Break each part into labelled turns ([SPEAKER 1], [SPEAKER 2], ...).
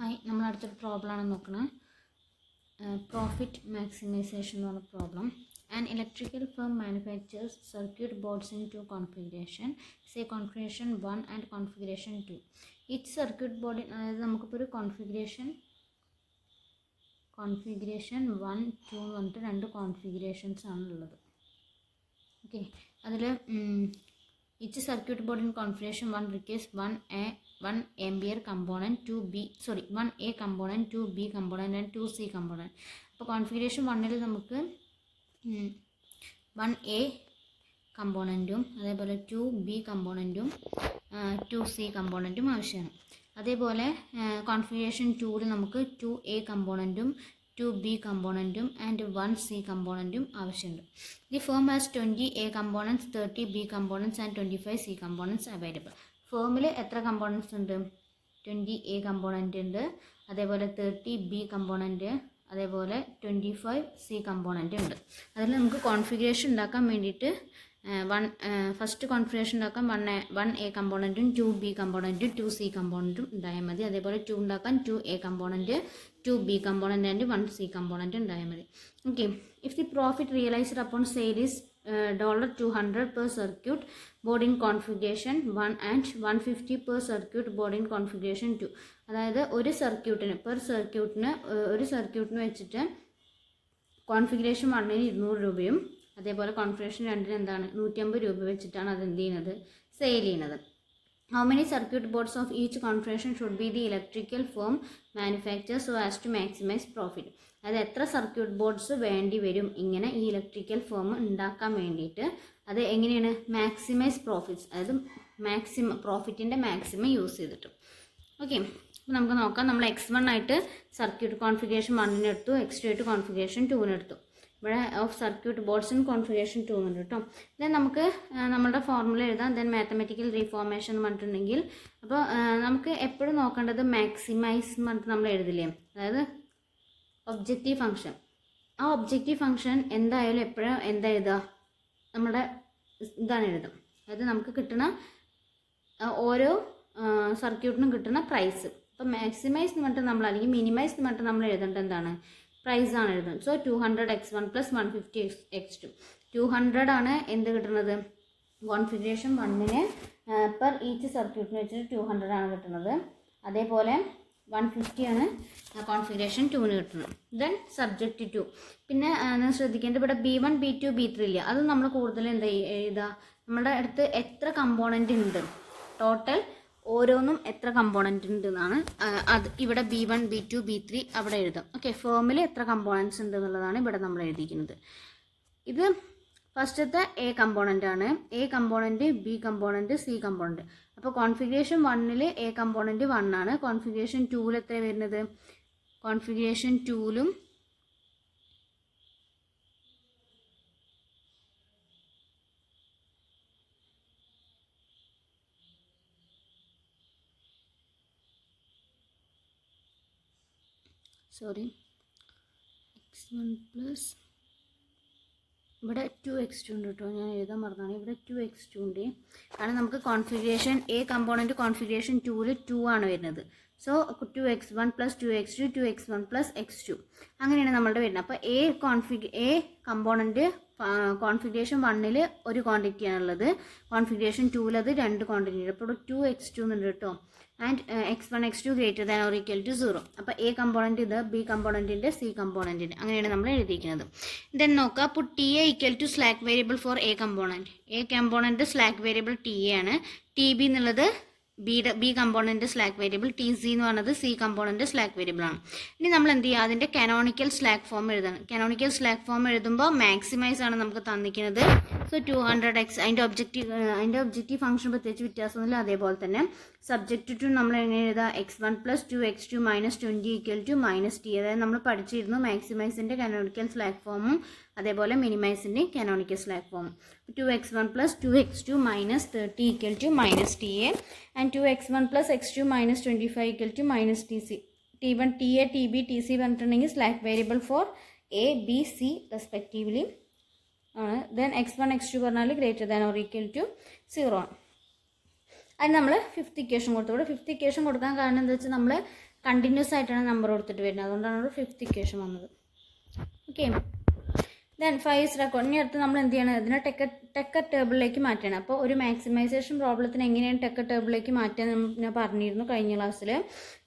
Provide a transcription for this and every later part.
[SPEAKER 1] hi നമ്മൾ അടുത്തൊരു പ്രോബ്ലമാണ് നോക്കുന്നത് പ്രോഫിറ്റ് മാക്സിമൈസേഷൻ എന്ന് പറഞ്ഞ problem and electrical firm manufactures circuit boards in two configuration say configuration one and configuration two it circuit ബോർഡിൽ അതായത് നമുക്കിപ്പോൾ ഒരു കോൺഫിഗറേഷൻ കോൺഫിഗറേഷൻ വൺ ടു എന്ന് പറഞ്ഞിട്ട് രണ്ട് കോൺഫിഗറേഷൻസ് ആണുള്ളത് ഓക്കെ അതിൽ ഇറ്റ് സർക്യൂട്ട് ബോർഡിൻ configuration one request one A one component two B sorry one A component two B component and two C component അപ്പോൾ കോൺഫിഗറേഷൻ വണ്ണിൽ നമുക്ക് വൺ എ കമ്പോണൻറ്റും അതേപോലെ ടു ബി കമ്പോണൻറ്റും ടു സി കമ്പോണൻറ്റും ആവശ്യമാണ് അതേപോലെ കോൺഫിഗറേഷൻ ടൂവിൽ നമുക്ക് ടു എ കമ്പോണൻറ്റും ടു ബി കമ്പോണൻറ്റും ആൻഡ് വൺ സി കമ്പോണൻറ്റും ആവശ്യമുണ്ട് the firm has twenty A components thirty B components and twenty five C components available ഫോമിൽ എത്ര കമ്പോണൻസ് ഉണ്ട് ട്വൻറ്റി എ കമ്പോണൻ്റ് ഉണ്ട് അതേപോലെ തേർട്ടി ബി കമ്പോണൻ്റ് അതേപോലെ ട്വൻറ്റി ഫൈവ് സി കമ്പോണൻ്റ് ഉണ്ട് അതിൽ നമുക്ക് കോൺഫിഗറേഷൻ ഉണ്ടാക്കാൻ വേണ്ടിയിട്ട് വൺ ഫസ്റ്റ് കോൺഫിഗറേഷൻ ഉണ്ടാക്കാൻ വൺ വൺ എ കമ്പോണൻറ്റും ടു ബി കമ്പോണൻറ്റും ടു സി കമ്പോണൻറ്റും ഉണ്ടായാൽ മതി അതേപോലെ ടു ഉണ്ടാക്കാൻ two A component two B component and one C component ഉണ്ടായാൽ മതി okay if the profit realised upon sale is dollar two hundred per circuit boarding configuration one and one fifty per circuit boarding configuration two അതായത് ഒരു സർക്യൂട്ടിന് per സർക്യൂട്ടിന് ഒരു സർക്യൂട്ടിന് വെച്ചിട്ട് configuration വണ്ണിന് ഇരുന്നൂറ് രൂപയും അതേപോലെ കോൺഫിഗറേഷൻ രണ്ടിന് എന്താണ് നൂറ്റമ്പത് രൂപ വെച്ചിട്ടാണ് അത് എന്ത് ചെയ്യുന്നത് സെയിൽ ചെയ്യുന്നത് how many circuit boards of each configuration should be the electrical firm manufacture so as to maximise profit അത് എത്ര സർക്യൂട്ട് ബോർഡ്സ് വേണ്ടി വരും ഇങ്ങനെ ഈ ഇലക്ട്രിക്കൽ ഫോം ഉണ്ടാക്കാൻ വേണ്ടിയിട്ട് അത് എങ്ങനെയാണ് മാക്സിമൈസ് പ്രോഫിറ്റ്സ് അതായത് മാക്സിമം പ്രോഫിറ്റിൻ്റെ മാക്സിമം യൂസ് ചെയ്തിട്ട് ഓക്കെ അപ്പോൾ നമുക്ക് നോക്കാം നമ്മൾ എക്സ് വൺ ആയിട്ട് സർക്യൂട്ട് കോൺഫിഗറേഷൻ വണ്ണിനെടുത്തു എടുത്തു എക്സ് ടു ആയിട്ട് കോൺഫിഗറേഷൻ ടൂവിനെടുത്തു എടുത്തു ഇവിടെ of circuit boards in configuration two ഉണ്ട് കേട്ടോ ദെൻ നമുക്ക് നമ്മുടെ ഫോർമുല എഴുതാം ദെൻ മാത്തമെറ്റിക്കൽ റീഫോർമേഷൻ എന്ന് പറഞ്ഞിട്ടുണ്ടെങ്കിൽ അപ്പോൾ നമുക്ക് എപ്പോഴും നോക്കേണ്ടത് മാക്സിമൈസ് എന്ന് പറഞ്ഞിട്ട് നമ്മൾ എഴുതില്ലേ അതായത് ഒബ്ജക്റ്റീവ് ഫങ്ഷൻ ആ ഒബ്ജക്റ്റീവ് ഫങ്ഷൻ എന്തായാലും എപ്പോഴും എന്താ എഴുതുക നമ്മുടെ ഇതാണ് എഴുതും അതായത് നമുക്ക് കിട്ടുന്ന ഓരോ സർക്യൂട്ടിനും കിട്ടുന്ന പ്രൈസ് അപ്പോൾ മാക്സിമൈസ് എന്ന് പറഞ്ഞിട്ട് നമ്മൾ അല്ലെങ്കിൽ മിനിമൈസ് എന്ന് പറഞ്ഞിട്ട് നമ്മൾ എഴുതേണ്ടത് എന്താണ് പ്രൈസ് ആണ് എഴുതുന്നത് so two hundred X one plus one fifty X X two two hundred ആണ് എന്ത് കിട്ടുന്നത് കോൺഫിഗറേഷൻ വണ്ണിന് പെർ ഈച്ച് സർക്യൂട്ടിന് വെച്ചിട്ട് ടു ഹൺഡ്രഡ് ആണ് കിട്ടുന്നത് അതേപോലെ വൺ ഫിഫ്റ്റിയാണ് കോൺഫിഗറേഷൻ ടൂന് കിട്ടുന്നത് ദെൻ സബ്ജക്ട് ടു പിന്നെ നിങ്ങൾ ശ്രദ്ധിക്കേണ്ടത് ഇവിടെ B one B two B three ഇല്ല അത് നമ്മൾ കൂടുതൽ എന്താ എഴുതുക നമ്മുടെ അടുത്ത് എത്ര കമ്പോണൻ്റ് ഉണ്ട് ടോട്ടൽ ഓരോന്നും എത്ര കമ്പോണൻ്റ് ഉണ്ട് എന്നാണ് അത് ഇവിടെ B one B two B three അവിടെ എഴുതും ഓക്കെ ഫേമിൽ എത്ര കമ്പോണൻസ് ഉണ്ട് എന്നുള്ളതാണ് ഇവിടെ നമ്മൾ എഴുതിയിരിക്കുന്നത് ഇത് ഫസ്റ്റത്തെ എ കമ്പോണൻ്റ് ആണ് A component B component C component അപ്പോൾ കോൺഫിഗറേഷൻ വണ്ണിൽ എ കമ്പോണൻറ്റ് വണ്ണാണ് കോൺഫിഗറേഷൻ ടൂവിൽ എത്ര വരുന്നത് കോൺഫിഗറേഷൻ ടൂവിലും എക്സ് x1 പ്ലസ് ഇവിടെ ടു എക്സ് ടു ഉണ്ട് കേട്ടോ ഞാൻ എഴുതാൻ മറന്നാണ് ഇവിടെ ടു എക്സ് ടു ഉണ്ട് കാരണം നമുക്ക് കോൺഫിഗറേഷൻ എ കമ്പോണൻറ്റ് കോൺഫിഗറേഷൻ ടൂവിൽ ടു ആണ് വരുന്നത് so two X one plus two X two two X one plus X two അങ്ങനെയാണ് നമ്മളുടെ വരുന്നത് അപ്പോൾ A config A component configuration വണ്ണിൽ ഒരു ക്വാണ്ടിറ്റി ആണുള്ളത് കോൺഫിഗറേഷൻ ടൂവിലത് രണ്ട് ക്വാണ്ടിറ്റി അപ്പോൾ ഇവിടെ ടു എക്സ് ടു എന്നുണ്ട് കേട്ടോ and X one X two greater than or equal to zero അപ്പോൾ എ കമ്പോണൻറ്റ് ഇത് ബി കമ്പോണൻറ്റിൻ്റെ സി കമ്പോണൻറ്റിൻ്റെ അങ്ങനെയാണ് നമ്മൾ എഴുതിയിരിക്കുന്നത് ദെൻ നോക്കുക അപ്പോൾ T A equal to slack variable for A component A component slack variable T A ആണ് ടി ബി എന്നുള്ളത് B B component slack variable T C എന്ന് പറയുന്നത് സി കമ്പോണൻറ്റ് സ്ലാക്ക് വേരിയബിൾ ആണ് ഇനി നമ്മൾ എന്ത് ചെയ്യുക അതിൻ്റെ കനോണിക്കൽ സ്ലാക്ക് ഫോം എഴുതണം കനോണിക്കൽ സ്ലാക്ക് ഫോം എഴുതുമ്പോൾ മാക്സിമൈസ് ആണ് നമുക്ക് തന്നിരിക്കുന്നത് സോ ടു ഹൺഡ്രഡ് എക്സ് അതിൻ്റെ ഒബ്ജക്റ്റീവ് അതിൻ്റെ ഒബ്ജക്റ്റീവ് ഫംഗ്ഷൻ പ്രത്യേകിച്ച് വ്യത്യാസമൊന്നുമില്ല അതേപോലെ തന്നെ സബ്ജക്റ്റ് ടു നമ്മൾ എങ്ങനെ എഴുതാം X one plus two X two minus twenty equal to minus T അതായത് നമ്മൾ പഠിച്ചിരുന്നു മാക്സിമൈസിൻ്റെ കനോണിക്കൽ സ്ലാക്ക് ഫോമും അതേപോലെ മിനിമൈസിൻ്റെ canonical slack form two X one plus two X two minus thirty equal to minus T A and two X one plus X two minus twenty five equal to minus T C T one T A T B T C പറഞ്ഞിട്ടുണ്ടെങ്കിൽ slack variable for A B C respectively ആണ് then X one X two പറഞ്ഞാൽ greater than or equal to zero ആണ് അതിന് നമ്മൾ fifth equation കൊടുത്തു ഇവിടെ fifth equation കൊടുക്കാൻ കാരണം എന്താ വെച്ചാൽ നമ്മൾ കണ്ടിന്യൂസ് ആയിട്ടാണ് നമ്പർ കൊടുത്തിട്ട് വരുന്നത് അതുകൊണ്ടാണ് ഇവിടെ ഫിഫ്ത്ത് ഇക്വേഷൻ വന്നത് okay then five is record ഇനി അടുത്ത് നമ്മൾ എന്ത് ചെയ്യണം ഇതിനെ ടെക്ക ടെക്കർ ടേബിളിലേക്ക് മാറ്റണം അപ്പോൾ ഒരു മാക്സിമൈസേഷൻ പ്രോബ്ലത്തിന് എങ്ങനെയാണ് ടെക്കർ ടേബിളിലേക്ക് മാറ്റാൻ ഞാൻ പറഞ്ഞിരുന്നു കഴിഞ്ഞ ക്ലാസ്സിൽ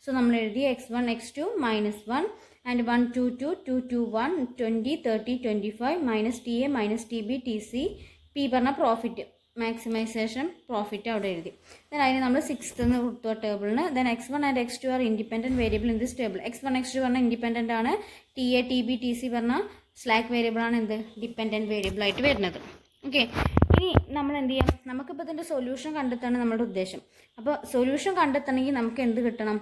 [SPEAKER 1] സോ നമ്മൾ എഴുതി X one X two minus one and one two two two two one twenty thirty twenty five minus T A minus T B T C P പറഞ്ഞ പ്രോഫിറ്റ് മാക്സിമൈസേഷൻ പ്രോഫിറ്റ് അവിടെ എഴുതി ദെൻ അതിന് നമ്മൾ sixth എന്ന് കൊടുത്തു ആ ടേബിളിന് then X one and X two are independent variable in this table X one X two പറഞ്ഞാൽ ഇൻഡിപെൻഡൻ്റ് ആണ് T A T B T C പറഞ്ഞാൽ സ്ലാക്ക് വേരിയബിളാണ് എന്ത് ഡിപ്പെൻഡൻറ്റ് വേരിയബിളായിട്ട് വരുന്നത് ഓക്കെ ഇനി നമ്മൾ എന്ത് ചെയ്യാം നമുക്കിപ്പോൾ ഇതിൻ്റെ സൊല്യൂഷൻ കണ്ടെത്താണ് നമ്മുടെ ഉദ്ദേശം അപ്പോൾ സൊല്യൂഷൻ കണ്ടെത്തണമെങ്കിൽ നമുക്ക് എന്ത് കിട്ടണം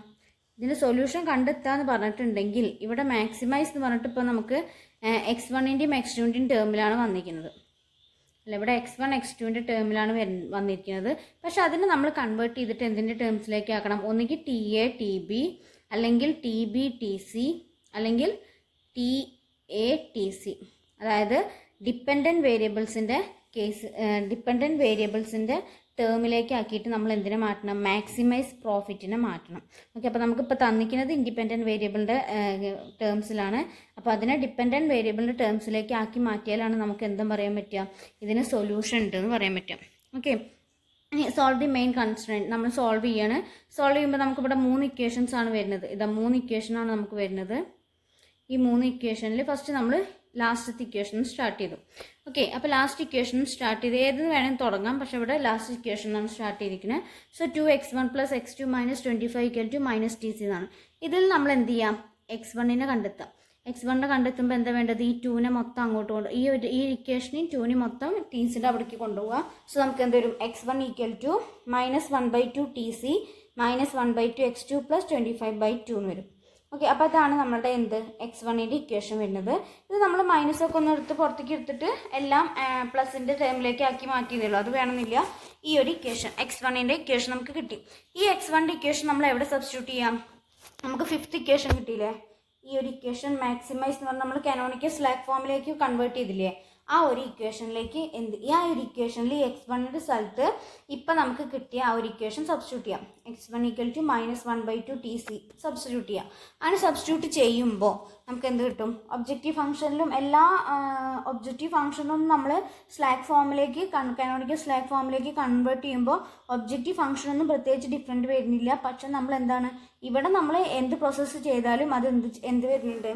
[SPEAKER 1] ഇതിൻ്റെ സൊല്യൂഷൻ കണ്ടെത്തുക എന്ന് പറഞ്ഞിട്ടുണ്ടെങ്കിൽ ഇവിടെ മാക്സിമൈസ് എന്ന് പറഞ്ഞിട്ട് ഇപ്പോൾ നമുക്ക് എക്സ് വണ്ണിൻ്റെയും എക്സ് ടുവിൻ്റെയും ടേമിലാണ് വന്നിരിക്കുന്നത് അല്ല ഇവിടെ എക്സ് വൺ എക്സ് ടുവിൻ്റെ ടേമിലാണ് വന്നിരിക്കുന്നത് പക്ഷെ അതിനെ നമ്മൾ കൺവേർട്ട് ചെയ്തിട്ട് എന്തിൻ്റെ ടേംസിലേക്ക് ആക്കണം ഒന്നുകിൽ ടി എ ടി ബി അല്ലെങ്കിൽ ടി ബി ടി സി അല്ലെങ്കിൽ ടി എ ടി സി അതായത് ഡിപ്പെൻഡൻറ്റ് വേരിയബിൾസിൻ്റെ കേസ് ഡിപ്പെൻഡൻറ്റ് വേരിയബിൾസിൻ്റെ ടേമിലേക്ക് ആക്കിയിട്ട് നമ്മൾ എന്തിനെ മാറ്റണം മാക്സിമൈസ് പ്രോഫിറ്റിനെ മാറ്റണം ഓക്കെ അപ്പോൾ നമുക്കിപ്പോൾ തന്നിക്കുന്നത് ഇൻഡിപെൻഡൻറ്റ് വേരിയബിളിൻ്റെ ടേംസിലാണ് അപ്പോൾ അതിനെ ഡിപ്പെൻഡൻറ്റ് വേരിയബിളിൻ്റെ ടേംസിലേക്ക് ആക്കി മാറ്റിയാലാണ് നമുക്ക് എന്തും പറയാൻ പറ്റുക ഇതിന് സൊല്യൂഷൻ ഉണ്ടെന്ന് പറയാൻ പറ്റുക okay solve the main constraint നമ്മൾ സോൾവ് ചെയ്യാണ് സോൾവ് ചെയ്യുമ്പോൾ നമുക്കിവിടെ മൂന്ന് ഇക്വേഷൻസ് ആണ് വരുന്നത് ഇതാ മൂന്ന് ഇക്വേഷനാണ് നമുക്ക് വരുന്നത് ഈ മൂന്ന് ഇക്വേഷനിൽ ഫസ്റ്റ് നമ്മൾ ലാസ്റ്റത്തെ ഇക്വേഷൻ സ്റ്റാർട്ട് ചെയ്തു ഓക്കെ അപ്പോൾ ലാസ്റ്റ് ഇക്വേഷൻ സ്റ്റാർട്ട് ചെയ്ത് ഏതെന്ന് വേണമെങ്കിൽ തുടങ്ങാം പക്ഷേ ഇവിടെ ലാസ്റ്റ് ഇക്വേഷൻ ആണ് സ്റ്റാർട്ട് ചെയ്തിരിക്കുന്നത് so two X one plus X two minus twenty five equal to minus T C എന്നാണ് ഇതിൽ നമ്മൾ എന്ത് ചെയ്യാം എക്സ് വണ്ണിനെ കണ്ടെത്താം എക്സ് വണ്ണിനെ കണ്ടെത്തുമ്പോൾ എന്താ വേണ്ടത് ഈ ടൂവിനെ മൊത്തം അങ്ങോട്ട് കൊണ്ട് ഈ ഒരു ഈ ഇക്വേഷനെയും ടൂവിനെ മൊത്തം ടി സിൻ്റെ അവിടേക്ക് കൊണ്ടുപോകുക സോ നമുക്ക് എന്ത് വരും X one equal to minus one by two T C minus one by two X two plus twenty five by two എന്ന് വരും ഓക്കെ അപ്പോൾ അതാണ് നമ്മളുടെ എന്ത് എക്സ് വണ്ണിൻ്റെ ഇക്വേഷൻ വരുന്നത് ഇത് നമ്മൾ മൈനസ് ഒക്കെ ഒന്ന് എടുത്ത് പുറത്തേക്ക് എടുത്തിട്ട് എല്ലാം പ്ലസിൻ്റെ ടേമിലേക്ക് ആക്കി മാറ്റിയതല്ലോ അത് വേണമെന്നില്ല ഈ ഒരു ഇക്വേഷൻ എക്സ് വണ്ണിൻ്റെ ഇക്വേഷൻ നമുക്ക് കിട്ടി ഈ എക്സ് വണ്ണിൻ്റെ ഇക്വേഷൻ നമ്മൾ എവിടെ സബ്സ്റ്റിറ്റ്യൂട്ട് ചെയ്യാം നമുക്ക് ഫിഫ്ത്ത് ഇക്വേഷൻ കിട്ടിയില്ലേ ഈ ഒരു ഇക്വേഷൻ മാക്സിമൈസ് എന്ന് പറഞ്ഞാൽ നമ്മൾ കനോണിക്കൽ സ്ലാക്ക് ഫോമിലേക്ക് കൺവേർട്ട് ചെയ്തില്ലേ ആ ഒരു ഇക്വേഷനിലേക്ക് എന്ത് ഈ ആ ഒരു ഇക്വേഷനിൽ ഈ എക്സ് വണ്ണിൻ്റെ സ്ഥലത്ത് ഇപ്പം നമുക്ക് കിട്ടിയ ആ ഒരു ഇക്വേഷൻ സബ്സ്റ്റിറ്റ്യൂട്ട് ചെയ്യാം x one equal to minus one by two T c substitute ചെയ്യാം അങ്ങനെ സബ്സ്റ്റിറ്റ്യൂട്ട് ചെയ്യുമ്പോൾ നമുക്ക് എന്ത് കിട്ടും ഒബ്ജക്റ്റീവ് ഫംഗ്ഷനിലും എല്ലാ ഒബ്ജക്റ്റീവ് ഫംഗ്ഷനും നമ്മൾ സ്ലാക്ക് ഫോമിലേക്ക് കനോണിക്കൽ സ്ലാക്ക് ഫോമിലേക്ക് കൺവേർട്ട് ചെയ്യുമ്പോൾ ഒബ്ജക്റ്റീവ് ഫംഗ്ഷനൊന്നും പ്രത്യേകിച്ച് ഡിഫറെൻറ്റ് വരുന്നില്ല പക്ഷെ നമ്മൾ എന്താണ് ഇവിടെ നമ്മൾ എന്ത് പ്രോസസ്സ് ചെയ്താലും അത് എന്ത് എന്ത് വരുന്നുണ്ട്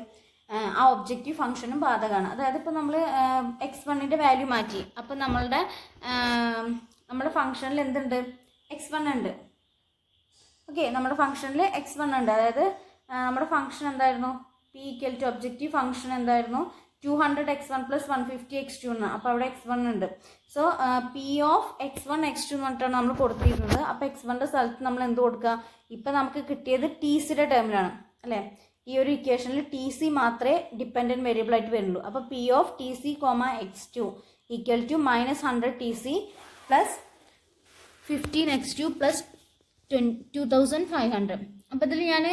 [SPEAKER 1] ആ ഒബ്ജക്റ്റീവ് ഫംഗ്ഷനും ബാധകമാണ് അതായത് ഇപ്പോൾ നമ്മൾ എക്സ് വണ്ണിൻ്റെ വാല്യൂ മാറ്റി അപ്പോൾ നമ്മളുടെ നമ്മുടെ ഫംഗ്ഷനിൽ എന്തുണ്ട് എക്സ് വൺ ഉണ്ട് ഓക്കെ നമ്മുടെ ഫംഗ്ഷനിൽ എക്സ് വൺ ഉണ്ട് അതായത് നമ്മുടെ ഫംഗ്ഷൻ എന്തായിരുന്നു p equal to objective function എന്തായിരുന്നു two hundred X one plus one fifty x two എന്നാണ് അപ്പോൾ അവിടെ എക്സ് വൺ ഉണ്ട് so p of x one X two എന്ന് പറഞ്ഞിട്ടാണ് നമ്മൾ കൊടുത്തിരുന്നത് അപ്പോൾ എക്സ് വണ്ണിൻ്റെ സ്ഥലത്ത് നമ്മൾ എന്ത് കൊടുക്കുക ഇപ്പം നമുക്ക് കിട്ടിയത് ടീസിയുടെ ടേമിലാണ് അല്ലേ ഈ ഒരു ഇക്വേഷനിൽ ടി സി മാത്രമേ ഡിപ്പെൻഡൻറ്റ് വേരിയബിൾ ആയിട്ട് വരുന്നുള്ളൂ അപ്പോൾ p of t c comma x two equal to minus hundred t c plus fifteen x two plus twenty thousand five hundred അപ്പോൾ ഇതിൽ ഞാൻ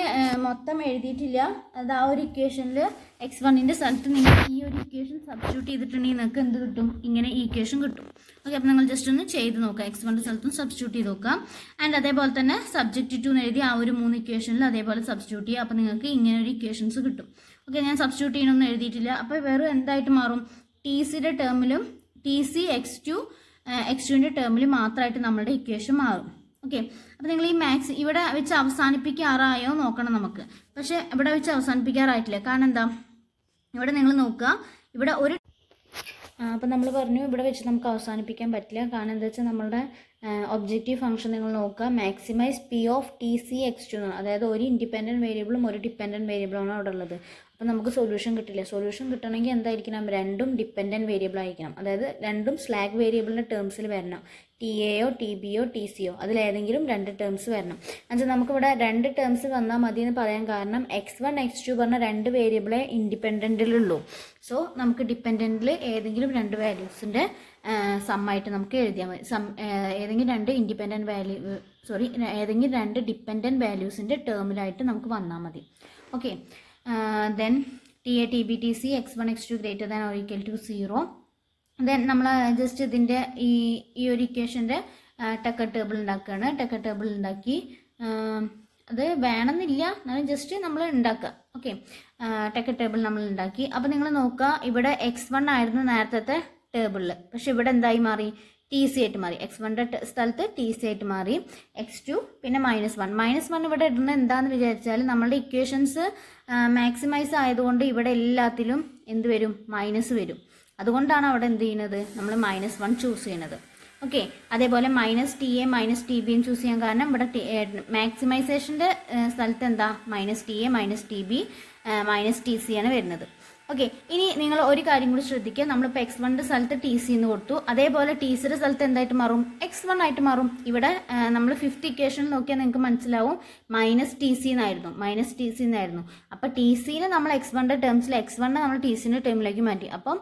[SPEAKER 1] മൊത്തം എഴുതിയിട്ടില്ല അത് ആ ഒരു ഇക്വേഷനിൽ എക്സ് വണ്ണിൻ്റെ സ്ഥലത്ത് നിങ്ങൾ ഈ ഒരു ഇക്വേഷൻ സബ്സ്റ്റിറ്റ്യൂട്ട് ചെയ്തിട്ടുണ്ടെങ്കിൽ നിങ്ങൾക്ക് എന്ത് കിട്ടും ഇങ്ങനെ ഈക്വേഷൻ ഇക്വേഷൻ കിട്ടും ഓക്കെ അപ്പോൾ നിങ്ങൾ ജസ്റ്റ് ഒന്ന് ചെയ്ത് നോക്കുക എക്സ് വണ്ണിൻ്റെ സ്ഥലത്തും സബ്സ്റ്റിറ്റ്യൂട്ട് ചെയ്ത് നോക്കാം ആൻഡ് അതേപോലെ തന്നെ സബ്ജക്റ്റ് ടു എന്ന് എഴുതി ആ ഒരു മൂന്ന് ഇക്വേഷനിൽ അതേപോലെ സബ്സ്റ്റിറ്റ്യൂട്ട് ചെയ്യുക അപ്പോൾ നിങ്ങൾക്ക് ഇങ്ങനെ ഒരു ഇക്വേഷൻസ് കിട്ടും ഓക്കെ ഞാൻ സബ്സ്റ്റിറ്റ്യൂട്ട് ചെയ്യണമെന്ന് എഴുതിയിട്ടില്ല അപ്പോൾ വേറെ എന്തായിട്ട് മാറും ടി സിയുടെ ടേമിലും t c x two x ടുവിൻ്റെ ടേമിൽ മാത്രമായിട്ട് നമ്മളുടെ ഇക്വേഷൻ മാറും ഓക്കെ അപ്പോൾ നിങ്ങൾ ഈ മാത്സ് ഇവിടെ വെച്ച് അവസാനിപ്പിക്കാറായോ നോക്കണം നമുക്ക് പക്ഷേ ഇവിടെ വെച്ച് അവസാനിപ്പിക്കാറായിട്ടില്ല കാരണം എന്താ ഇവിടെ നിങ്ങൾ നോക്കുക ഇവിടെ ഒരു അപ്പം നമ്മൾ പറഞ്ഞു ഇവിടെ വെച്ച് നമുക്ക് അവസാനിപ്പിക്കാൻ പറ്റില്ല കാരണം എന്താ വെച്ചാൽ നമ്മളുടെ ഒബ്ജക്റ്റീവ് ഫംഗ്ഷൻ നിങ്ങൾ നോക്കുക maximise p of t c x two എന്നാണ് അതായത് ഒരു ഇൻഡിപെൻഡൻറ്റ് വേരിയബിളും ഒരു ഡിപ്പെൻഡൻറ്റ് വേരിയബിളാണ് അവിടെ ഉള്ളത് അപ്പം നമുക്ക് സൊല്യൂഷൻ കിട്ടില്ല സൊല്യൂഷൻ കിട്ടണമെങ്കിൽ എന്തായിരിക്കണം രണ്ടും ഡിപ്പെൻഡൻറ്റ് വേരിയബിൾ ആയിരിക്കണം അതായത് രണ്ടും സ്ലാഗ് വേരിയബിളിൻ്റെ ടേംസിൽ വരണം ടി എയോ ടി ബിയോ ടി സിയോ അതിലേതെങ്കിലും രണ്ട് ടേംസ് വരണം എന്നുവെച്ചാൽ നമുക്കിവിടെ രണ്ട് ടേംസ് വന്നാൽ മതി എന്ന് പറയാൻ കാരണം എക്സ് വൺ എക്സ് ടു പറഞ്ഞ രണ്ട് വേരിയബിളെ ഇൻഡിപെൻഡൻറ്റിലുള്ളൂ സോ നമുക്ക് ഡിപ്പെൻഡൻറ്റിൽ ഏതെങ്കിലും രണ്ട് വാല്യൂസിൻ്റെ സമ്മായിട്ട് നമുക്ക് എഴുതിയാൽ മതി സം ഏതെങ്കിലും രണ്ട് ഇൻഡിപെൻഡൻറ്റ് വാല്യൂ സോറി ഏതെങ്കിലും രണ്ട് ഡിപ്പെൻഡൻറ്റ് വാല്യൂസിൻ്റെ ടേമിലായിട്ട് നമുക്ക് വന്നാൽ മതി okay then t A T B T c x one X two greater than or equal to zero then നമ്മൾ ജസ്റ്റ് ഇതിൻ്റെ ഈ ഈ ഒരു ഇക്വേഷൻ്റെ ടക്കർ ടേബിൾ ഉണ്ടാക്കുകയാണ് ടക്കർ ടേബിൾ ഉണ്ടാക്കി അത് വേണമെന്നില്ല എന്നാലും ജസ്റ്റ് നമ്മൾ ഉണ്ടാക്കുക ഓക്കെ ടെക്ക ടേബിൾ നമ്മൾ ഉണ്ടാക്കി അപ്പോൾ നിങ്ങൾ നോക്കുക ഇവിടെ എക്സ് വൺ ആയിരുന്നു നേരത്തെ ടേബിളില് പക്ഷെ ഇവിടെ എന്തായി മാറി ടി സി ആയിട്ട് മാറി എക്സ് വണ്ടെ സ്ഥലത്ത് ടി സി ആയിട്ട് മാറി എക്സ് ടു പിന്നെ മൈനസ് വൺ മൈനസ് വൺ ഇവിടെ ഇടുന്നത് എന്താണെന്ന് വിചാരിച്ചാൽ നമ്മളുടെ ഇക്വേഷൻസ് മാക്സിമൈസ് ആയതുകൊണ്ട് ഇവിടെ എല്ലാത്തിലും എന്ത് വരും മൈനസ് വരും അതുകൊണ്ടാണ് അവിടെ എന്ത് ചെയ്യുന്നത് നമ്മൾ മൈനസ് വൺ ചൂസ് ചെയ്യുന്നത് ഓക്കെ അതേപോലെ minus T A minus t ബിയും ചൂസ് ചെയ്യാൻ കാരണം ഇവിടെ മാക്സിമൈസേഷന്റെ സ്ഥലത്ത് എന്താ minus T A minus T b minus T c ആണ് വരുന്നത് ഓക്കെ ഇനി നിങ്ങൾ ഒരു കാര്യം കൂടി ശ്രദ്ധിക്കുക നമ്മളിപ്പോൾ എക്സ് വണ്ണിൻ്റെ സ്ഥലത്ത് ടി സി എന്ന് കൊടുത്തു അതേപോലെ ടി സിയുടെ സ്ഥലത്ത് എന്തായിട്ട് മാറും എക്സ് വൺ ആയിട്ട് മാറും ഇവിടെ നമ്മൾ ഫിഫ്ത്ത് ഇക്വേഷൻ നോക്കിയാൽ നിങ്ങൾക്ക് മനസ്സിലാവും മൈനസ് ടി സി എന്നായിരുന്നു മൈനസ് ടി സി എന്നായിരുന്നു അപ്പോൾ ടി സിനെ നമ്മൾ എക്സ് വണ്ണിൻ്റെ ടേംസിൽ എക്സ് വണ്ണിനെ നമ്മൾ ടി സിൻ്റെ ടേമിലേക്ക് മാറ്റി അപ്പം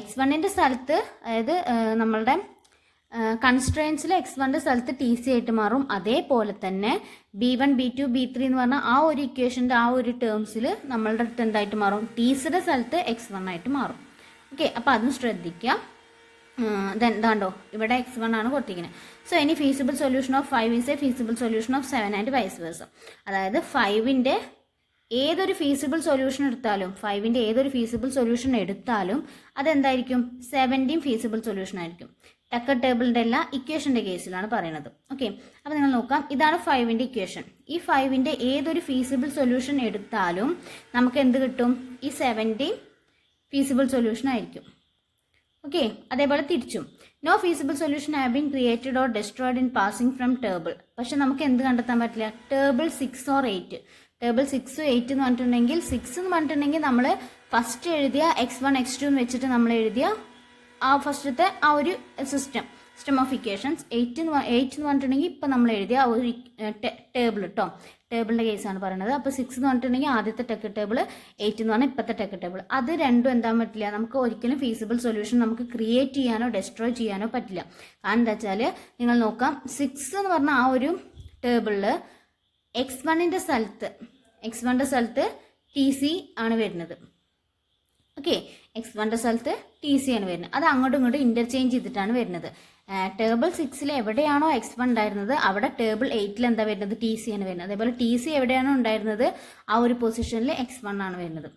[SPEAKER 1] എക്സ് വണ്ണിൻ്റെ സ്ഥലത്ത് അതായത് നമ്മളുടെ കൺസ്ട്രെയിൻസിൽ എക്സ് വണ്ടെ സ്ഥലത്ത് ടി സി ആയിട്ട് മാറും അതേപോലെ തന്നെ b one B two B three എന്ന് പറഞ്ഞാൽ ആ ഒരു ഇക്വേഷൻ്റെ ആ ഒരു ടേംസിൽ നമ്മളുടെ അടുത്ത് എന്തായിട്ട് മാറും ടി സിയുടെ സ്ഥലത്ത് എക്സ് വൺ ആയിട്ട് മാറും ഓക്കെ അപ്പോൾ അതും ശ്രദ്ധിക്കാം ദെൻ ഇവിടെ എക്സ് വൺ ആണ് കൊടുത്തിരിക്കുന്നത് സോ ഇനി feasible solution of five is a feasible solution of seven and vice versa അതായത് ഫൈവിൻ്റെ ഏതൊരു ഫീസിബിൾ സൊല്യൂഷൻ എടുത്താലും ഫൈവിൻ്റെ ഏതൊരു ഫീസിബിൾ സൊല്യൂഷൻ എടുത്താലും അതെന്തായിരിക്കും സെവൻറ്റീൻ ഫീസിബിൾ സൊല്യൂഷൻ ആയിരിക്കും എക്കർ ടേബിളിൻ്റെ അല്ല ഇക്വേഷൻ്റെ കേസിലാണ് പറയുന്നത് ഓക്കെ അപ്പോൾ നിങ്ങൾ നോക്കാം ഇതാണ് ഫൈവിൻ്റെ ഇക്വേഷൻ ഈ ഫൈവിൻ്റെ ഏതൊരു ഫീസിബിൾ സൊല്യൂഷൻ എടുത്താലും നമുക്ക് എന്ത് കിട്ടും ഈ സെവൻറ്റി ഫീസിബിൾ സൊല്യൂഷൻ ആയിരിക്കും ഓക്കെ അതേപോലെ തിരിച്ചും no feasible solution have been created or destroyed in passing from table പക്ഷെ നമുക്ക് എന്ത് കണ്ടെത്താൻ പറ്റില്ല table six or eight table six eight എന്ന് പറഞ്ഞിട്ടുണ്ടെങ്കിൽ സിക്സ് എന്ന് പറഞ്ഞിട്ടുണ്ടെങ്കിൽ നമ്മൾ ഫസ്റ്റ് എഴുതിയ എക്സ് വൺ എക്സ് ടു എന്ന് വെച്ചിട്ട് നമ്മൾ എഴുതിയ ആ ഫസ്റ്റത്തെ ആ ഒരു system system of equations eight eight എന്ന് പറഞ്ഞിട്ടുണ്ടെങ്കിൽ ഇപ്പം നമ്മൾ എഴുതിയ ആ ഒരു ടേബിൾ കേട്ടോ ടേബിളിൻ്റെ കേസാണ് പറയുന്നത് അപ്പോൾ സിക്സ് എന്ന് പറഞ്ഞിട്ടുണ്ടെങ്കിൽ ആദ്യത്തെ ടെക്ക് ടേബിൾ എയ്റ്റ് എന്ന് പറഞ്ഞാൽ ഇപ്പോഴത്തെ ടെക്ക് ടേബിൾ അത് രണ്ടും എന്താ പറ്റില്ല നമുക്ക് ഒരിക്കലും ഫീസിബിൾ സൊല്യൂഷൻ നമുക്ക് ക്രിയേറ്റ് ചെയ്യാനോ ഡെസ്ട്രോയ് ചെയ്യാനോ പറ്റില്ല കാരണം എന്താ വെച്ചാൽ നിങ്ങൾ നോക്കാം സിക്സ് എന്ന് പറഞ്ഞ ആ ഒരു ടേബിളിൽ എക്സ് വണ്ണിൻ്റെ സ്ഥലത്ത് എക്സ് വണ്ണിൻ്റെ സ്ഥലത്ത് ടി സി ആണ് വരുന്നത് ഓക്കെ എക്സ് വണ്ണിൻ്റെ സ്ഥലത്ത് ടി സി ആണ് വരുന്നത് അത് അങ്ങോട്ടും ഇങ്ങോട്ടും ഇന്റർചേഞ്ച് ചെയ്തിട്ടാണ് വരുന്നത് ടേബിൾ സിക്സിൽ എവിടെയാണോ എക്സ് വൺ ഉണ്ടായിരുന്നത് അവിടെ ടേബിൾ എയ്റ്റിൽ എന്താ വരുന്നത് ടി സി ആണ് വരുന്നത് അതേപോലെ ടി സി എവിടെയാണോ ഉണ്ടായിരുന്നത് ആ ഒരു പൊസിഷനിൽ എക്സ് വൺ ആണ് വരുന്നത്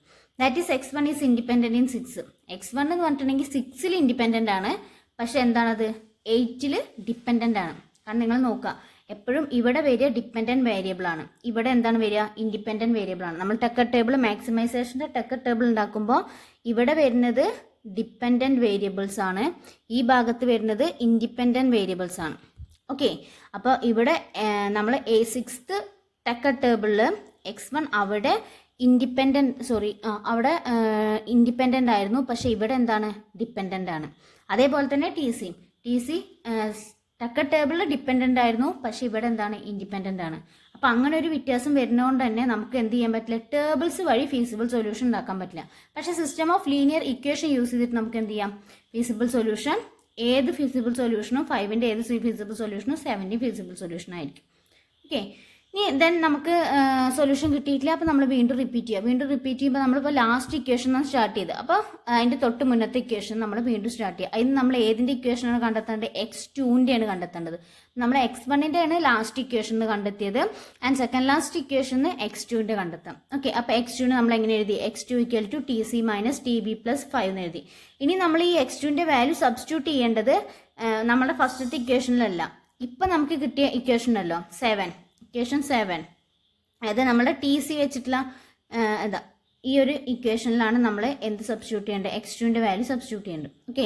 [SPEAKER 1] that is x one is independent in six x one എന്ന് പറഞ്ഞിട്ടുണ്ടെങ്കിൽ സിക്സിൽ ഇൻഡിപെൻഡന്റ് ആണ് പക്ഷേ എന്താണത് എയ്റ്റിൽ ഡിപ്പെൻഡന്റ് ആണ് കാരണം നിങ്ങൾ നോക്കുക എപ്പോഴും ഇവിടെ വരിക ഡിപ്പെൻഡന്റ് വേരിയബിൾ ആണ് ഇവിടെ എന്താണ് വരിക ഇൻഡിപെൻഡന്റ് വേരിയബിൾ ആണ് നമ്മൾ ടെക്കർ ടേബിൾ മാക്സിമൈസേഷൻ്റെ ടെക്കർ ടേബിൾ ഉണ്ടാക്കുമ്പോൾ ഇവിടെ വരുന്നത് ഡിപ്പെൻഡൻറ്റ് വേരിയബിൾസ് ആണ് ഈ ഭാഗത്ത് വരുന്നത് ഇൻഡിപെൻഡൻറ്റ് വേരിയബിൾസ് ആണ് ഓക്കെ അപ്പോൾ ഇവിടെ നമ്മൾ എ സിക്സ്ത്ത് ടെക്കർ ടേബിളിൽ എക്സ് വൺ അവിടെ ഇൻഡിപെൻഡൻറ്റ് സോറി അവിടെ ഇൻഡിപെൻഡൻ്റ് ആയിരുന്നു പക്ഷേ ഇവിടെ എന്താണ് ഡിപ്പെൻഡൻ്റ് ആണ് അതേപോലെ തന്നെ t C t c Tucker ടേബിളിൽ ഡിപ്പെൻഡൻ്റ് ആയിരുന്നു പക്ഷേ ഇവിടെ എന്താണ് ഇൻഡിപെൻഡൻ്റ് ആണ് അപ്പൊ അങ്ങനെ ഒരു വ്യത്യാസം വരുന്നതുകൊണ്ട് തന്നെ നമുക്ക് എന്ത് ചെയ്യാൻ പറ്റില്ല ടേബിൾസ് വഴി ഫീസിബിൾ സൊല്യൂഷൻ ഉണ്ടാക്കാൻ പറ്റില്ല പക്ഷെ system of linear equation use ചെയ്തിട്ട് നമുക്ക് എന്ത് ചെയ്യാം ഫീസിബിൾ സൊല്യൂഷൻ ഏത് ഫീസിബിൾ സൊല്യൂഷനും ഫൈവിൻ്റെ ഏത് ഫീസിബിൾ സൊല്യൂഷനും സെവൻറ്റി ഫീസിബിൾ സൊല്യൂഷൻ ആയിരിക്കും ഓക്കെ ഇനി ദെൻ നമുക്ക് സൊല്യൂഷൻ കിട്ടിയിട്ടില്ല അപ്പോൾ നമ്മൾ വീണ്ടും റിപ്പീറ്റ് ചെയ്യുക വീണ്ടും റിപ്പീറ്റ് ചെയ്യുമ്പോൾ നമ്മളിപ്പോൾ ലാസ്റ്റ് ഇക്വേഷൻ ആണ് സ്റ്റാർട്ട് ചെയ്ത് അപ്പോൾ അതിൻ്റെ തൊട്ട് മുന്നത്തെ ഇക്വേഷൻ നമ്മൾ വീണ്ടും സ്റ്റാർട്ട് ചെയ്യുക അതിന് നമ്മൾ ഏതിൻ്റെ ഇക്വേഷനാണ് കണ്ടെത്തേണ്ടത് എക്സ് ടുവിൻ്റെയാണ് കണ്ടെത്തേണ്ടത് നമ്മൾ എക്സ് വണ്ണിൻ്റെയാണ് ലാസ്റ്റ് ഇക്വേഷൻ കണ്ടെത്തിയത് and second last equation x ടുവിൻ്റെ കണ്ടെത്താം ഓക്കെ അപ്പോൾ എക്സ് ടുവിന് നമ്മൾ എങ്ങനെ എഴുതി x two equal to T C minus T b plus five എന്ന് എഴുതി ഇനി നമ്മൾ ഈ എക്സ് ടുവിൻ്റെ വാല്യൂ സബ്സ്റ്റിറ്റ്യൂട്ട് ചെയ്യേണ്ടത് നമ്മുടെ ഫസ്റ്റത്തെ ഇക്വേഷനിലല്ല ഇപ്പൊ നമുക്ക് കിട്ടിയ ഇക്വേഷനല്ലോ സെവൻ ഇക്വേഷൻ സെവൻ അതായത് നമ്മൾ ടി സി വെച്ചിട്ടുള്ള എന്താ ഈ ഒരു ഇക്വേഷനിലാണ് നമ്മൾ എന്ത് സബ്സ്റ്റിറ്റ്യൂട്ട് ചെയ്യേണ്ടത് ടുവിൻ്റെ വാല്യൂ സബ്സ്റ്റിറ്റ്യൂട്ട് ചെയ്യേണ്ടത് ഓക്കെ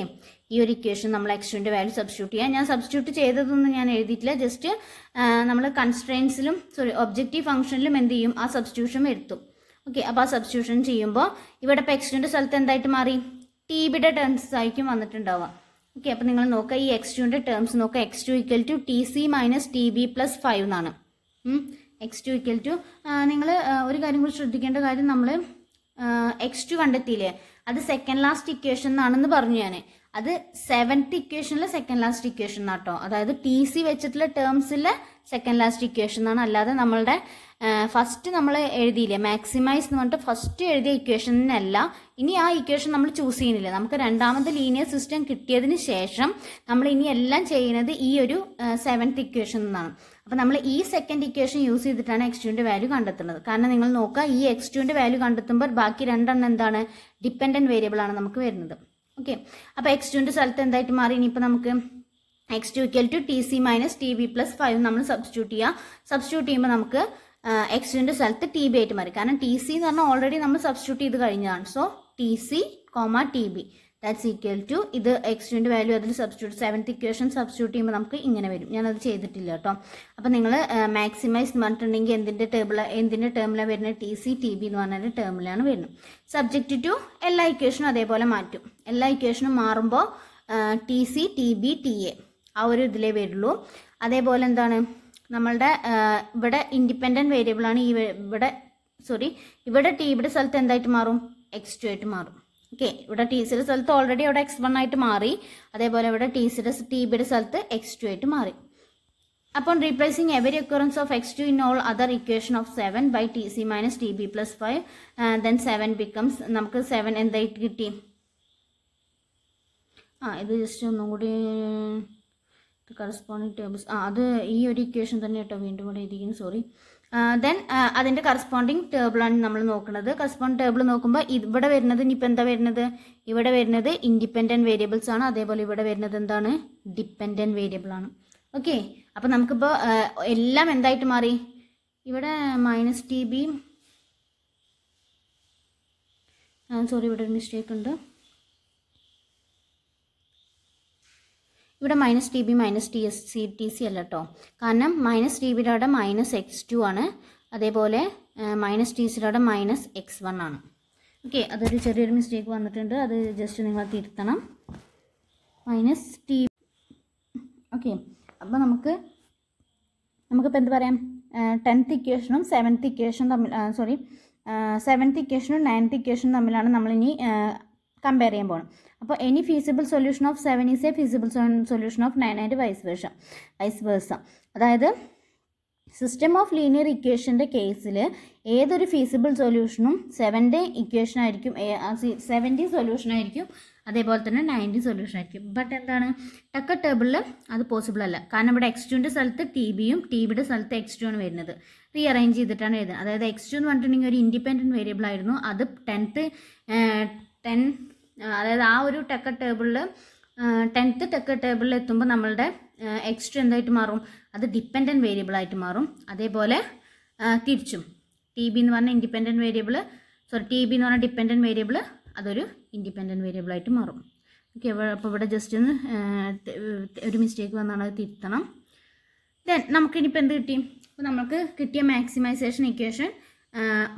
[SPEAKER 1] ഈ ഒരു ഇക്വേഷൻ നമ്മൾ എക്സ് ടുവിൻ്റെ വാല്യൂ സബ്സ്റ്റിറ്റ്യൂട്ട് ചെയ്യാം ഞാൻ സബ്സ്റ്റിറ്റ്യൂട്ട് ചെയ്തതൊന്നും ഞാൻ എഴുതിയിട്ടില്ല ജസ്റ്റ് നമ്മൾ കൺസ്ട്രെയിൻസിലും സോറി ഒബ്ജക്റ്റീവ് ഫംഗ്ഷനിലും എന്ത് ചെയ്യും ആ സബ്സ്റ്റിറ്റ്യൂഷൻ വരുത്തും ഓക്കെ അപ്പോൾ ആ സബ്സ്റ്റിറ്റ്യൂഷൻ ചെയ്യുമ്പോൾ ഇവിടെ ഇപ്പോൾ ടുവിൻ്റെ സ്ഥലത്ത് എന്തായിട്ട് മാറി ടി ബിയുടെ ടേംസ് ആയിരിക്കും വന്നിട്ടുണ്ടാവുക ഓക്കെ അപ്പോൾ നിങ്ങൾ നോക്കുക ഈ എക്സ് ടുവിൻ്റെ ടേംസ് നോക്കുക x two equal to T C minus T b plus five എന്നാണ് എക്സ് ടു ഇക്വൽ ടു നിങ്ങൾ ഒരു കാര്യം കൂടി ശ്രദ്ധിക്കേണ്ട കാര്യം നമ്മൾ എക്സ് ടു കണ്ടെത്തിയില്ലേ അത് സെക്കൻഡ് ലാസ്റ്റ് ഇക്വേഷൻ എന്നാണെന്ന് പറഞ്ഞു ഞാൻ അത് സെവൻത്ത് ഇക്വേഷനിലെ സെക്കൻഡ് ലാസ്റ്റ് ഇക്വേഷൻ എന്നാട്ടോ അതായത് ടി സി വെച്ചിട്ടുള്ള ടേംസിലെ സെക്കൻഡ് ലാസ്റ്റ് ഇക്വേഷൻ എന്നാണ് അല്ലാതെ നമ്മളുടെ ഫസ്റ്റ് നമ്മൾ എഴുതിയില്ലേ മാക്സിമൈസ് എന്ന് പറഞ്ഞിട്ട് ഫസ്റ്റ് എഴുതിയ ഇക്വേഷനല്ല ഇനി ആ ഇക്വേഷൻ നമ്മൾ ചൂസ് ചെയ്യുന്നില്ല നമുക്ക് രണ്ടാമത് ലീനിയർ സിസ്റ്റം കിട്ടിയതിന് ശേഷം നമ്മൾ ഇനി എല്ലാം ചെയ്യുന്നത് ഈ ഒരു സെവൻത്ത് ഇക്വേഷൻ എന്നാണ് അപ്പോൾ നമ്മൾ ഈ സെക്കൻഡ് ഇക്വേഷൻ യൂസ് ചെയ്തിട്ടാണ് എക്സ് ടുവിൻ്റെ വാല്യൂ കണ്ടെത്തുന്നത് കാരണം നിങ്ങൾ നോക്കുക ഈ എക്സ് ടുവിൻ്റെ വാല്യൂ കണ്ടെത്തുമ്പോൾ ബാക്കി രണ്ടെണ്ണം എന്താണ് ഡിപ്പെൻഡൻറ്റ് വേരിയബിൾ ആണ് നമുക്ക് വരുന്നത് ഓക്കെ അപ്പോൾ എക്സ് ടുവിൻ്റെ സ്ഥലത്ത് എന്തായിട്ട് മാറി ഇനിയിപ്പോൾ നമുക്ക് x two equal to T C minus T b plus five നമ്മൾ സബ്സ്റ്റിറ്റ്യൂട്ട് ചെയ്യുക സബ്സ്റ്റിറ്റ്യൂട്ട് ചെയ്യുമ്പോൾ നമുക്ക് എക്സിൻ്റെ സ്ഥലത്ത് ടി ബി ആയിട്ട് മാറി കാരണം ടി സി എന്ന് പറഞ്ഞാൽ ഓൾറെഡി നമ്മൾ സബ്സ്റ്റിറ്റ്യൂട്ട് ചെയ്ത് കഴിഞ്ഞതാണ് so t c comma t b that's equal to ഇത് എക്സ്റ്റിൻ്റെ വാല്യൂ അതിൽ സബ്സ്റ്റിറ്റ്യൂട്ട് സെവൻത്ത് ഇക്വേഷൻ സബ്സ്റ്റിറ്റ്യൂട്ട് ചെയ്യുമ്പോൾ നമുക്ക് ഇങ്ങനെ വരും ഞാനത് ചെയ്തിട്ടില്ല കേട്ടോ അപ്പോൾ നിങ്ങൾ മാക്സിമൈസ് എന്ന് പറഞ്ഞിട്ടുണ്ടെങ്കിൽ എന്തിൻ്റെ ടേബിൾ എന്തിൻ്റെ ടേമിലാണ് വരുന്നത് ടി സി ടി ബി എന്ന് പറഞ്ഞാൽ ടേമിലാണ് വരുന്നത് സബ്ജക്റ്റ് ടു എല്ലാ ഇക്വേഷനും അതേപോലെ മാറ്റും എല്ലാ ഇക്വേഷനും മാറുമ്പോൾ t C t B t a ആ ഒരു ഇതിലേ വരുള്ളൂ അതേപോലെ എന്താണ് നമ്മളുടെ ഇവിടെ ഇൻഡിപെൻഡൻറ്റ് വേരിയബിളാണ് ഈ ഇവിടെ സോറി ഇവിടെ ടി ബിയുടെ സ്ഥലത്ത് എന്തായിട്ട് മാറും എക്സ് ടു ആയിട്ട് മാറും ഓക്കെ ഇവിടെ ടി സിയുടെ സ്ഥലത്ത് ഓൾറെഡി അവിടെ എക്സ് വൺ ആയിട്ട് മാറി അതേപോലെ ഇവിടെ ടി സിയുടെ ടി ബിയുടെ സ്ഥലത്ത് എക്സ് ടു ആയിട്ട് മാറി അപ്പോൾ replacing every occurrence of x two in all other equation of seven by t C minus T b plus five then seven becomes നമുക്ക് സെവൻ എന്തായിട്ട് കിട്ടി ആ ഇത് ജസ്റ്റ് ഒന്നും കൂടി കറസ്പോണ്ടിങ് ടേബിൾസ് ആ അത് ഈ ഒരു ഇക്വേഷൻ തന്നെ കേട്ടോ വീണ്ടും കൂടെ എഴുതിക്കുന്നു സോറി ദെൻ അതിൻ്റെ കറസ്പോണ്ടിങ് ടേബിളാണ് നമ്മൾ നോക്കുന്നത് കറസ്പോണ്ട് ടേബിൾ നോക്കുമ്പോൾ ഇവിടെ വരുന്നത് ഇനിയിപ്പോൾ എന്താ വരുന്നത് ഇവിടെ വരുന്നത് ഇൻഡിപെൻഡൻറ്റ് വേരിയബിൾസ് ആണ് അതേപോലെ ഇവിടെ വരുന്നത് എന്താണ് ഡിപ്പെൻഡൻറ്റ് വേരിയബിൾ ആണ് ഓക്കെ അപ്പോൾ നമുക്കിപ്പോൾ എല്ലാം എന്തായിട്ട് മാറി ഇവിടെ മൈനസ് ടി ബി സോറി ഇവിടെ ഒരു മിസ്റ്റേക്ക് ഉണ്ട് ഇവിടെ minus T b minus t s c t c അല്ല കേട്ടോ കാരണം മൈനസ് ടി ബിയുടെ അവിടെ മൈനസ് എക്സ് ടു ആണ് അതേപോലെ മൈനസ് ടി സിയുടെ അവിടെ മൈനസ് എക്സ് വൺ ആണ് ഓക്കെ അതൊരു ചെറിയൊരു മിസ്റ്റേക്ക് വന്നിട്ടുണ്ട് അത് ജസ്റ്റ് നിങ്ങൾ തിരുത്തണം മൈനസ് ടി ഓക്കെ അപ്പോൾ നമുക്ക് നമുക്കിപ്പോൾ എന്ത് പറയാം ടെൻത്ത് ഇക്വേഷനും സെവൻത്ത് ഇക്വേഷനും തമ്മിൽ സോറി സെവൻത്ത് ഇക്വേഷനും നയൻത്ത് ഇക്വേഷനും തമ്മിലാണ് നമ്മളിനി കമ്പയർ ചെയ്യാൻ പോകണം അപ്പോൾ any feasible solution of seven is a feasible solution of nine and vice versa vice versa അതായത് സിസ്റ്റം ഓഫ് ലീനിയർ ഇക്വേഷൻ്റെ കേസിൽ ഏതൊരു ഫീസിബിൾ സൊല്യൂഷനും സെവൻ്റെ ഇക്വേഷൻ ആയിരിക്കും സെവൻറ്റി സൊല്യൂഷൻ ആയിരിക്കും അതേപോലെ തന്നെ നയൻറ്റി സൊല്യൂഷൻ ആയിരിക്കും ബട്ട് എന്താണ് ടക്ക ടേബിളിൽ അത് പോസിബിൾ അല്ല കാരണം ഇവിടെ എക്സ് ടുവിൻ്റെ സ്ഥലത്ത് ടി ബിയും ടി ബിയുടെ സ്ഥലത്ത് എക്സ് ടു ആണ് വരുന്നത് റീ അറേഞ്ച് ചെയ്തിട്ടാണ് എഴുതുന്നത് അതായത് എക്സ് ടു എന്ന് പറഞ്ഞിട്ടുണ്ടെങ്കിൽ ഒരു ഇൻഡിപെൻഡൻറ്റ് വേരിയബിൾ ആയിരുന്നു അത് ടെൻത്ത് ടെൻ അതായത് ആ ഒരു ടെക്ക ടേബിളിൽ ടെൻത്ത് ടെക്ക ടേബിളിൽ എത്തുമ്പോൾ നമ്മളുടെ എക്സ്ട്രാ എന്തായിട്ട് മാറും അത് ഡിപ്പെൻഡൻറ്റ് വേരിയബിളായിട്ട് മാറും അതേപോലെ തിരിച്ചും ടി ബി എന്ന് പറഞ്ഞാൽ independent variable sorry t b എന്ന് പറഞ്ഞാൽ ഡിപ്പെൻഡൻറ്റ് വേരിയബിൾ അതൊരു ഇൻഡിപെൻഡൻറ്റ് വേരിയബിളായിട്ട് മാറും ഓക്കെ അപ്പോൾ ഇവിടെ ജസ്റ്റ് ഒന്ന് ഒരു മിസ്റ്റേക്ക് വന്നാണ് അത് തിരുത്തണം ദെൻ നമുക്കിനിപ്പോൾ എന്ത് കിട്ടി അപ്പോൾ നമുക്ക് കിട്ടിയ മാക്സിമൈസേഷൻ ഇക്വേഷൻ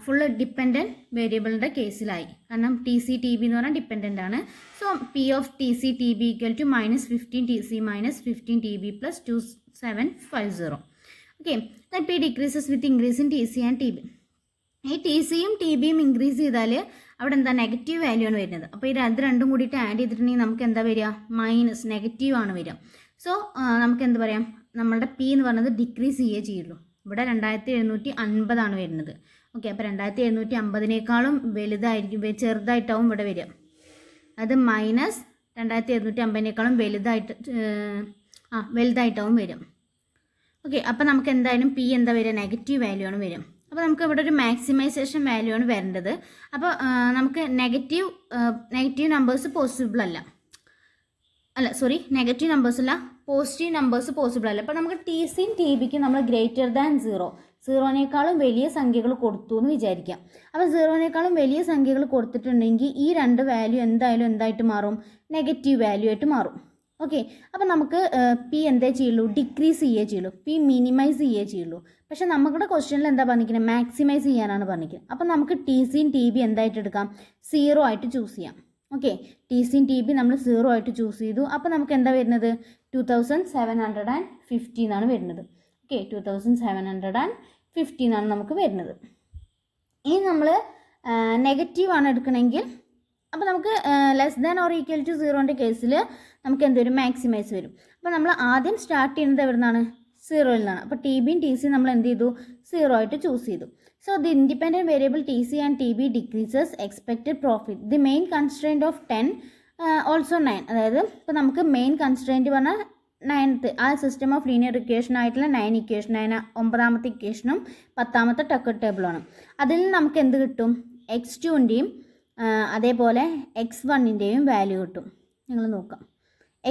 [SPEAKER 1] ഫുള്ള് ഡിപ്പെൻഡൻറ്റ് വേരിയബിളിൻ്റെ കേസിലായി കാരണം ടി സി ടി ബി എന്ന് പറഞ്ഞാൽ ഡിപ്പെൻഡൻ്റ് ആണ് so p of t C t b equal to minus fifteen t C minus fifteen t b plus two seven five zero okay p decreases with increase in t c and t b ഈ t സിയും t ബിയും increase ചെയ്താൽ അവിടെ എന്താ negative value ആണ് വരുന്നത് അപ്പോൾ ഈ രണ്ട് രണ്ടും കൂടിയിട്ട് ആഡ് ചെയ്തിട്ടുണ്ടെങ്കിൽ നമുക്ക് എന്താ വരിക മൈനസ് നെഗറ്റീവ് ആണ് വരിക സോ നമുക്ക് എന്ത് പറയാം നമ്മളുടെ പി എന്ന് പറയുന്നത് ഡിക്രീസ് ചെയ്യേ ചെയ്യുള്ളൂ ഇവിടെ രണ്ടായിരത്തി എഴുന്നൂറ്റി അൻപതാണ് വരുന്നത് ഓക്കെ അപ്പോൾ രണ്ടായിരത്തി എഴുന്നൂറ്റി അമ്പതിനേക്കാളും വലുതായിരിക്കും ചെറുതായിട്ടാവും ഇവിടെ വരിക അത് മൈനസ് രണ്ടായിരത്തി എഴുന്നൂറ്റി അമ്പതിനേക്കാളും വലുതായിട്ട് ആ വലുതായിട്ടാവും വരും ഓക്കെ അപ്പോൾ നമുക്ക് എന്തായാലും പി എന്താ വരിക നെഗറ്റീവ് വാല്യൂ ആണ് വരും അപ്പോൾ നമുക്ക് ഇവിടെ ഒരു മാക്സിമൈസേഷൻ വാല്യൂ ആണ് വരേണ്ടത് അപ്പോൾ നമുക്ക് നെഗറ്റീവ് നെഗറ്റീവ് നമ്പേഴ്സ് പോസിബിൾ അല്ല അല്ല സോറി നെഗറ്റീവ് നമ്പേഴ്സ് അല്ല പോസിറ്റീവ് നമ്പേഴ്സ് പോസിബിൾ അല്ല അപ്പോൾ നമുക്ക് ടി സിയും ടി ബിക്കും നമ്മൾ ഗ്രേറ്റർ ദാൻ സീറോ സീറോനേക്കാളും വലിയ സംഖ്യകൾ കൊടുത്തു എന്ന് വിചാരിക്കാം അപ്പോൾ സീറോനേക്കാളും വലിയ സംഖ്യകൾ കൊടുത്തിട്ടുണ്ടെങ്കിൽ ഈ രണ്ട് വാല്യൂ എന്തായാലും എന്തായിട്ട് മാറും നെഗറ്റീവ് വാല്യൂ ആയിട്ട് മാറും ഓക്കെ അപ്പോൾ നമുക്ക് പി എന്തേ ചെയ്യുള്ളൂ ഡിക്രീസ് ചെയ്യേ ചെയ്യുള്ളൂ പി മിനിമൈസ് ചെയ്യേ ചെയ്യുള്ളൂ പക്ഷേ നമ്മുടെ ക്വസ്റ്റ്യനിൽ എന്താ പറഞ്ഞിരിക്കുന്നത് മാക്സിമൈസ് ചെയ്യാനാണ് പറഞ്ഞിരിക്കുന്നത് അപ്പോൾ നമുക്ക് ടി സിയും ടി ബി എന്തായിട്ട് എടുക്കാം സീറോ ആയിട്ട് ചൂസ് ചെയ്യാം ഓക്കെ ടി സിയും ടി ബി നമ്മൾ സീറോ ആയിട്ട് ചൂസ് ചെയ്തു അപ്പോൾ നമുക്ക് എന്താ വരുന്നത് two thousand seven hundred and fifty എന്നാണ് വരുന്നത് okay two thousand seven hundred and ആണ് നമുക്ക് വരുന്നത് ഇനി നമ്മൾ ആണ് എടുക്കണമെങ്കിൽ അപ്പോൾ നമുക്ക് less than or equal to സീറോൻ്റെ കേസിൽ നമുക്ക് എന്തൊരു മാക്സിമൈസ് വരും അപ്പോൾ നമ്മൾ ആദ്യം സ്റ്റാർട്ട് ചെയ്യുന്നത് എവിടെ നിന്നാണ് സീറോയിൽ നിന്നാണ് അപ്പോൾ ടി ബിയും ടി സിയും നമ്മൾ എന്ത് ചെയ്തു സീറോ ആയിട്ട് ചൂസ് ചെയ്തു so the independent variable T c and t b decreases expected profit the main constraint of ten also nine അതായത് ഇപ്പോൾ നമുക്ക് മെയിൻ കൺസ്ട്രെയിൻറ്റ് പറഞ്ഞാൽ നയൻത്ത് ആ സിസ്റ്റം ഓഫ് ലീനിയർ ഇക്വേഷൻ ആയിട്ടുള്ള നയൻ ഇക്വേഷൻ അതിന് ഒമ്പതാമത്തെ ഇക്വേഷനും പത്താമത്തെ ടക്കർ ടേബിളാണ് അതിൽ നിന്ന് നമുക്ക് എന്ത് കിട്ടും എക്സ് ടുവിൻ്റെയും അതേപോലെ എക്സ് വണ്ണിൻ്റെയും വാല്യൂ കിട്ടും നിങ്ങൾ നോക്കാം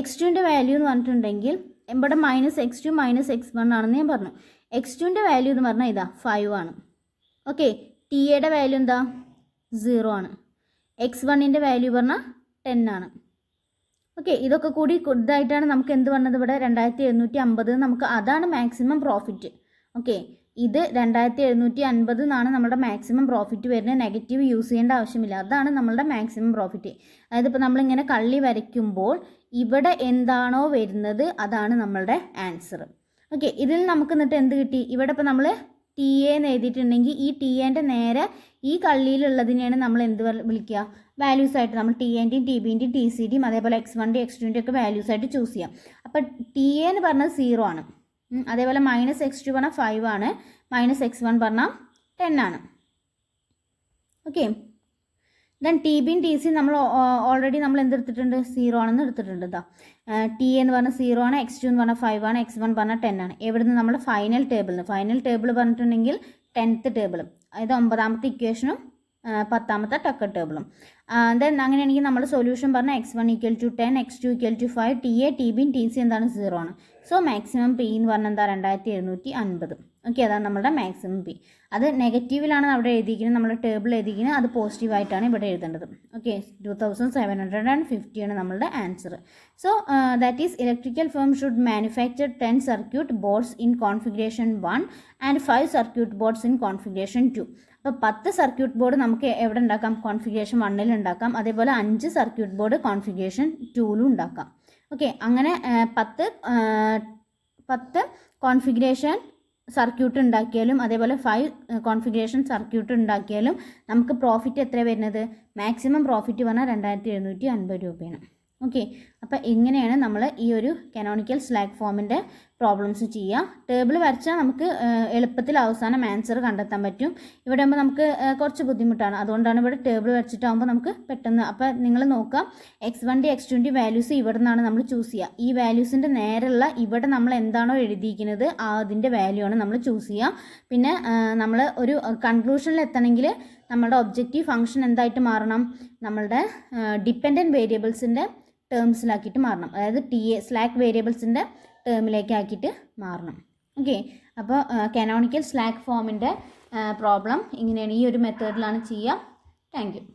[SPEAKER 1] എക്സ് ടുവിൻ്റെ വാല്യൂ എന്ന് പറഞ്ഞിട്ടുണ്ടെങ്കിൽ ഇവിടെ minus x two minus x one ആണെന്ന് ഞാൻ പറഞ്ഞു എക്സ് ടുവിൻ്റെ വാല്യൂ എന്ന് പറഞ്ഞാൽ ഇതാ ഫൈവ് ആണ് ഓക്കെ ടി എയുടെ വാല്യൂ എന്താ സീറോ ആണ് എക്സ് വണ്ണിൻ്റെ വാല്യൂ പറഞ്ഞാൽ ടെൻ ആണ് ഓക്കെ ഇതൊക്കെ കൂടി ഇതായിട്ടാണ് നമുക്ക് എന്ത് വന്നത് ഇവിടെ രണ്ടായിരത്തി എഴുന്നൂറ്റി അമ്പത് നമുക്ക് അതാണ് മാക്സിമം പ്രോഫിറ്റ് ഓക്കെ ഇത് രണ്ടായിരത്തി എഴുന്നൂറ്റി അൻപത് എന്നാണ് നമ്മുടെ മാക്സിമം പ്രോഫിറ്റ് വരുന്നത് നെഗറ്റീവ് യൂസ് ചെയ്യേണ്ട ആവശ്യമില്ല അതാണ് നമ്മളുടെ മാക്സിമം പ്രോഫിറ്റ് അതായത് ഇപ്പോൾ നമ്മളിങ്ങനെ കള്ളി വരയ്ക്കുമ്പോൾ ഇവിടെ എന്താണോ വരുന്നത് അതാണ് നമ്മളുടെ ആൻസർ ഓക്കെ ഇതിൽ നമുക്ക് എന്നിട്ട് എന്ത് കിട്ടി ഇവിടെ ഇപ്പോൾ നമ്മൾ ടി എന്ന് എഴുതിയിട്ടുണ്ടെങ്കിൽ ഈ ടി എൻ്റെ നേരെ ഈ കള്ളിയിലുള്ളതിനെയാണ് നമ്മൾ എന്ത് വിളിക്കുക വാല്യൂസ് ആയിട്ട് നമ്മൾ ടി എൻ്റെയും ടി ബിൻ്റെയും ടി സി ഡിയും അതേപോലെ എക്സ് വണ്ടിയും എക്സ് ടുവിൻ്റെ ഒക്കെ വാല്യൂസ് ആയിട്ട് ചൂസ് ചെയ്യാം അപ്പോൾ ടി എ എന്ന് പറഞ്ഞാൽ സീറോ ആണ് അതേപോലെ മൈനസ് എക്സ് ടു പറഞ്ഞാൽ ഫൈവ് ആണ് മൈനസ് എക്സ് വൺ പറഞ്ഞാൽ ടെൻ ആണ് ഓക്കെ ദെൻ ടി ബിയും ടി സിയും നമ്മൾ ഓൾറെഡി നമ്മൾ എന്തെടുത്തിട്ടുണ്ട് സീറോ ആണെന്ന് എടുത്തിട്ടുണ്ട് ഇതാ ടി എന്ന് പറഞ്ഞാൽ സീറോ ആണ് എക്സ് ടു എന്ന് പറഞ്ഞാൽ ഫൈവ് ആണ് എക്സ് വൺ പറഞ്ഞാൽ ടെൻ ആണ് എവിടുന്ന് നമ്മൾ ഫൈനൽ ടേബിളിന് ഫൈനൽ ടേബിൾ പറഞ്ഞിട്ടുണ്ടെങ്കിൽ ടെൻത്ത് ടേബിളും അതായത് ഒമ്പതാമത്തെ ഇക്വേഷനും പത്താമത്തെ ടക്കർ ടേബിളും ദെൻ അങ്ങനെയാണെങ്കിൽ നമ്മൾ സൊല്യൂഷൻ പറഞ്ഞാൽ x one equal to ten x two equal to five t A t ബിൻ ടി സി എന്താണ് സീറോ ആണ് സോ മാക്സിമം പി എന്ന് പറഞ്ഞാൽ എന്താ രണ്ടായിരത്തി എഴുന്നൂറ്റി അൻപത് ഓക്കെ അതാണ് നമ്മുടെ മാക്സിമം പി അത് നെഗറ്റീവിലാണ് അവിടെ എഴുതിയിരിക്കുന്നത് നമ്മൾ ടേബിൾ എഴുതിയിരിക്കുന്നത് അത് പോസിറ്റീവായിട്ടാണ് ഇവിടെ എഴുതേണ്ടത് okay two thousand seven hundred and ഫിഫ്റ്റിയാണ് നമ്മളുടെ answer so that is electrical firm should manufacture ten circuit boards in configuration one and five circuit boards in configuration two അപ്പോൾ പത്ത് സർക്യൂട്ട് ബോർഡ് നമുക്ക് എവിടെ ഉണ്ടാക്കാം കോൺഫിഗറേഷൻ വണ്ണിൽ ഉണ്ടാക്കാം അതേപോലെ അഞ്ച് സർക്യൂട്ട് ബോർഡ് കോൺഫിഗറേഷൻ ടൂലും ഉണ്ടാക്കാം ഓക്കെ അങ്ങനെ uh, പത്ത് uh, പത്ത് കോൺഫിഗറേഷൻ സർക്യൂട്ട് ഉണ്ടാക്കിയാലും അതേപോലെ ഫൈവ് കോൺഫിഗറേഷൻ സർക്യൂട്ട് ഉണ്ടാക്കിയാലും നമുക്ക് പ്രോഫിറ്റ് എത്ര വരുന്നത് മാക്സിമം പ്രോഫിറ്റ് പറഞ്ഞാൽ രണ്ടായിരത്തി എഴുന്നൂറ്റി അൻപത് രൂപയാണ് ഓക്കെ അപ്പോൾ എങ്ങനെയാണ് നമ്മൾ ഈ ഒരു കനോണിക്കൽ സ്ലാഗ് ഫോമിൻ്റെ പ്രോബ്ലംസ് ചെയ്യുക ടേബിൾ വരച്ചാൽ നമുക്ക് എളുപ്പത്തിൽ അവസാനം ആൻസർ കണ്ടെത്താൻ പറ്റും ഇവിടെ ആകുമ്പോൾ നമുക്ക് കുറച്ച് ബുദ്ധിമുട്ടാണ് അതുകൊണ്ടാണ് ഇവിടെ ടേബിൾ വരച്ചിട്ടാകുമ്പോൾ നമുക്ക് പെട്ടെന്ന് അപ്പോൾ നിങ്ങൾ നോക്കുക എക്സ് വണ്ടി എക്സ് ട്വൻറ്റി വാല്യൂസ് ഇവിടെ നിന്നാണ് നമ്മൾ ചൂസ് ചെയ്യുക ഈ വാല്യൂസിൻ്റെ നേരെയുള്ള ഇവിടെ നമ്മൾ എന്താണോ എഴുതിയിരിക്കുന്നത് അതിൻ്റെ വാല്യൂ ആണ് നമ്മൾ ചൂസ് ചെയ്യുക പിന്നെ നമ്മൾ ഒരു കൺക്ലൂഷനിൽ എത്തണമെങ്കിൽ നമ്മളുടെ ഒബ്ജക്റ്റീവ് ഫംഗ്ഷൻ എന്തായിട്ട് മാറണം നമ്മളുടെ ഡിപ്പെൻഡൻറ്റ് വേരിയബിൾസിൻ്റെ ടേംസിലാക്കിയിട്ട് മാറണം അതായത് ടി എ സ്ലാക്ക് വേരിയബിൾസിൻ്റെ ടേമിലേക്ക് ആക്കിയിട്ട് മാറണം ഓക്കെ അപ്പോൾ കനോണിക്കൽ സ്ലാക്ക് ഫോമിൻ്റെ പ്രോബ്ലം ഇങ്ങനെയാണ് ഈ ഒരു മെത്തേഡിലാണ് ചെയ്യുക താങ്ക്